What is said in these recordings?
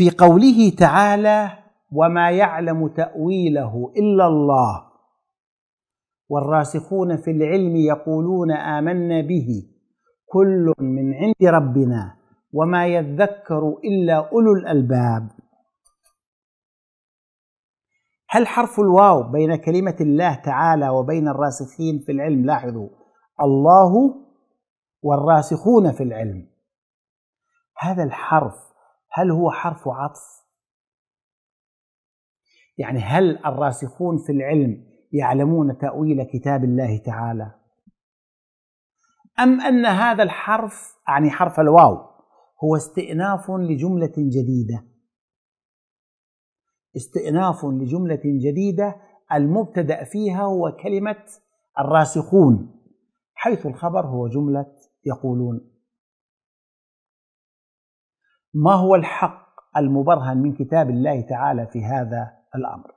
في قوله تعالى وما يعلم تاويله الا الله والراسخون في العلم يقولون امنا به كل من عند ربنا وما يذكر الا اولو الالباب هل حرف الواو بين كلمه الله تعالى وبين الراسخين في العلم لاحظوا الله والراسخون في العلم هذا الحرف هل هو حرف عطف يعني هل الراسخون في العلم يعلمون تاويل كتاب الله تعالى ام ان هذا الحرف يعني حرف الواو هو استئناف لجمله جديده استئناف لجمله جديده المبتدا فيها هو كلمه الراسخون حيث الخبر هو جمله يقولون ما هو الحق المبرهن من كتاب الله تعالى في هذا الامر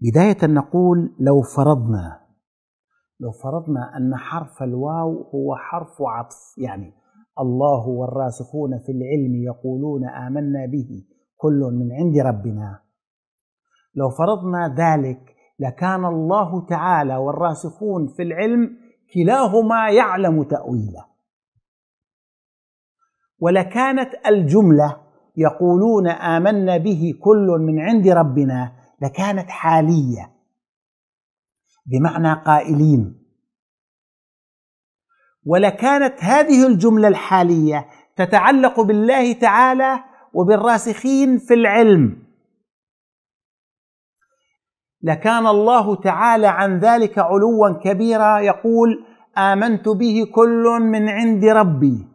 بدايه نقول لو فرضنا لو فرضنا ان حرف الواو هو حرف عطف يعني الله والراسخون في العلم يقولون امنا به كل من عند ربنا لو فرضنا ذلك لكان الله تعالى والراسخون في العلم كلاهما يعلم تاويله ولكانت الجملة يقولون آمنا به كل من عند ربنا لكانت حالية بمعنى قائلين ولكانت هذه الجملة الحالية تتعلق بالله تعالى وبالراسخين في العلم لكان الله تعالى عن ذلك علوا كبيرا يقول آمنت به كل من عند ربي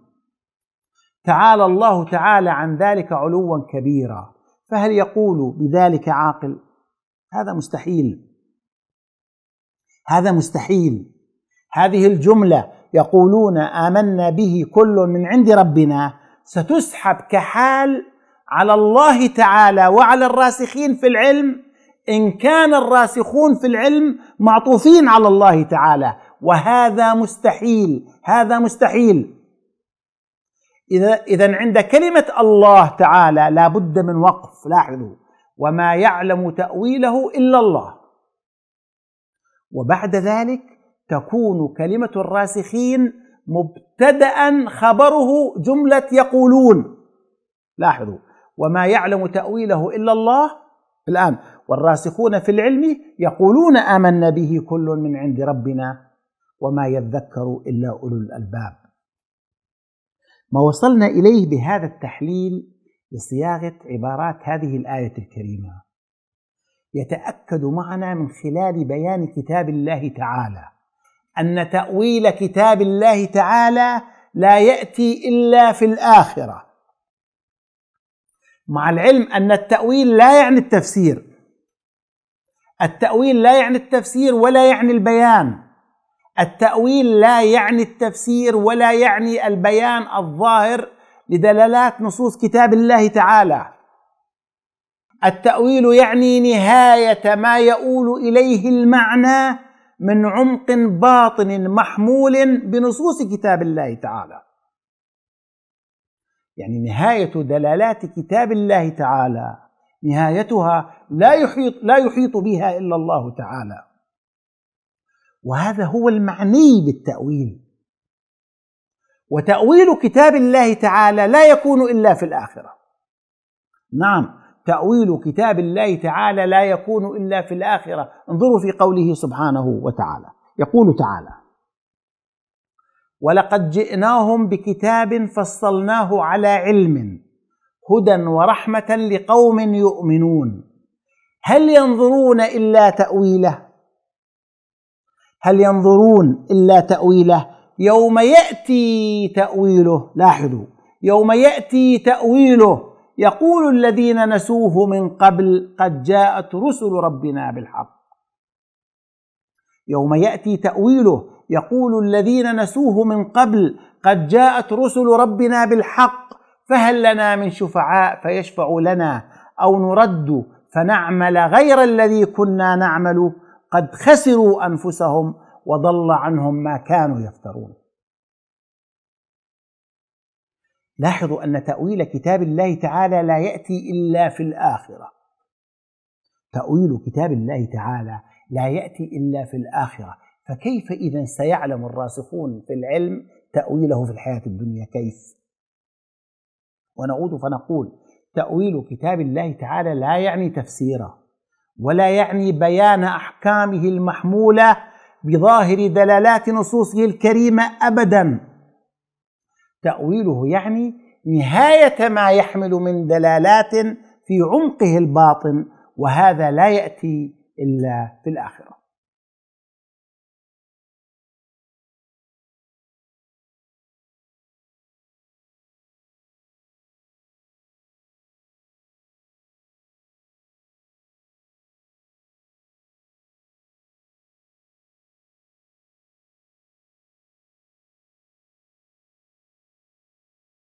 تعالى الله تعالى عن ذلك علوا كبيرا فهل يقول بذلك عاقل هذا مستحيل هذا مستحيل هذه الجمله يقولون امنا به كل من عند ربنا ستسحب كحال على الله تعالى وعلى الراسخين في العلم ان كان الراسخون في العلم معطوفين على الله تعالى وهذا مستحيل هذا مستحيل إذا, إذا عند كلمة الله تعالى لا بد من وقف لاحظوا وما يعلم تأويله إلا الله وبعد ذلك تكون كلمة الراسخين مبتدأ خبره جملة يقولون لاحظوا وما يعلم تأويله إلا الله الآن والراسخون في العلم يقولون آمنا به كل من عند ربنا وما يذكر إلا أولو الألباب ما وصلنا إليه بهذا التحليل لصياغة عبارات هذه الآية الكريمة يتأكد معنا من خلال بيان كتاب الله تعالى أن تأويل كتاب الله تعالى لا يأتي إلا في الآخرة مع العلم أن التأويل لا يعني التفسير التأويل لا يعني التفسير ولا يعني البيان التأويل لا يعني التفسير ولا يعني البيان الظاهر لدلالات نصوص كتاب الله تعالى التأويل يعني نهاية ما يؤول إليه المعنى من عمق باطن محمول بنصوص كتاب الله تعالى يعني نهاية دلالات كتاب الله تعالى نهايتها لا يحيط لا يحيط بها إلا الله تعالى وهذا هو المعني بالتأويل وتأويل كتاب الله تعالى لا يكون إلا في الآخرة نعم تأويل كتاب الله تعالى لا يكون إلا في الآخرة انظروا في قوله سبحانه وتعالى يقول تعالى ولقد جئناهم بكتاب فصلناه على علم هدى ورحمة لقوم يؤمنون هل ينظرون إلا تأويله هل ينظرون إلا تأويله يوم يأتي تأويله لاحظوا يوم يأتي تأويله يقول الذين نسوه من قبل قد جاءت رسل ربنا بالحق يوم يأتي تأويله يقول الذين نسوه من قبل قد جاءت رسل ربنا بالحق فهل لنا من شفعاء فيشفع لنا أو نرد فنعمل غير الذي كنا نعمل قد خسروا انفسهم وضل عنهم ما كانوا يفترون لاحظوا ان تاويل كتاب الله تعالى لا ياتي الا في الاخره تاويل كتاب الله تعالى لا ياتي الا في الاخره فكيف اذا سيعلم الراسخون في العلم تاويله في الحياه الدنيا كيف ونعود فنقول تاويل كتاب الله تعالى لا يعني تفسيره ولا يعني بيان احكامه المحموله بظاهر دلالات نصوصه الكريمه ابدا تاويله يعني نهايه ما يحمل من دلالات في عمقه الباطن وهذا لا ياتي الا في الاخره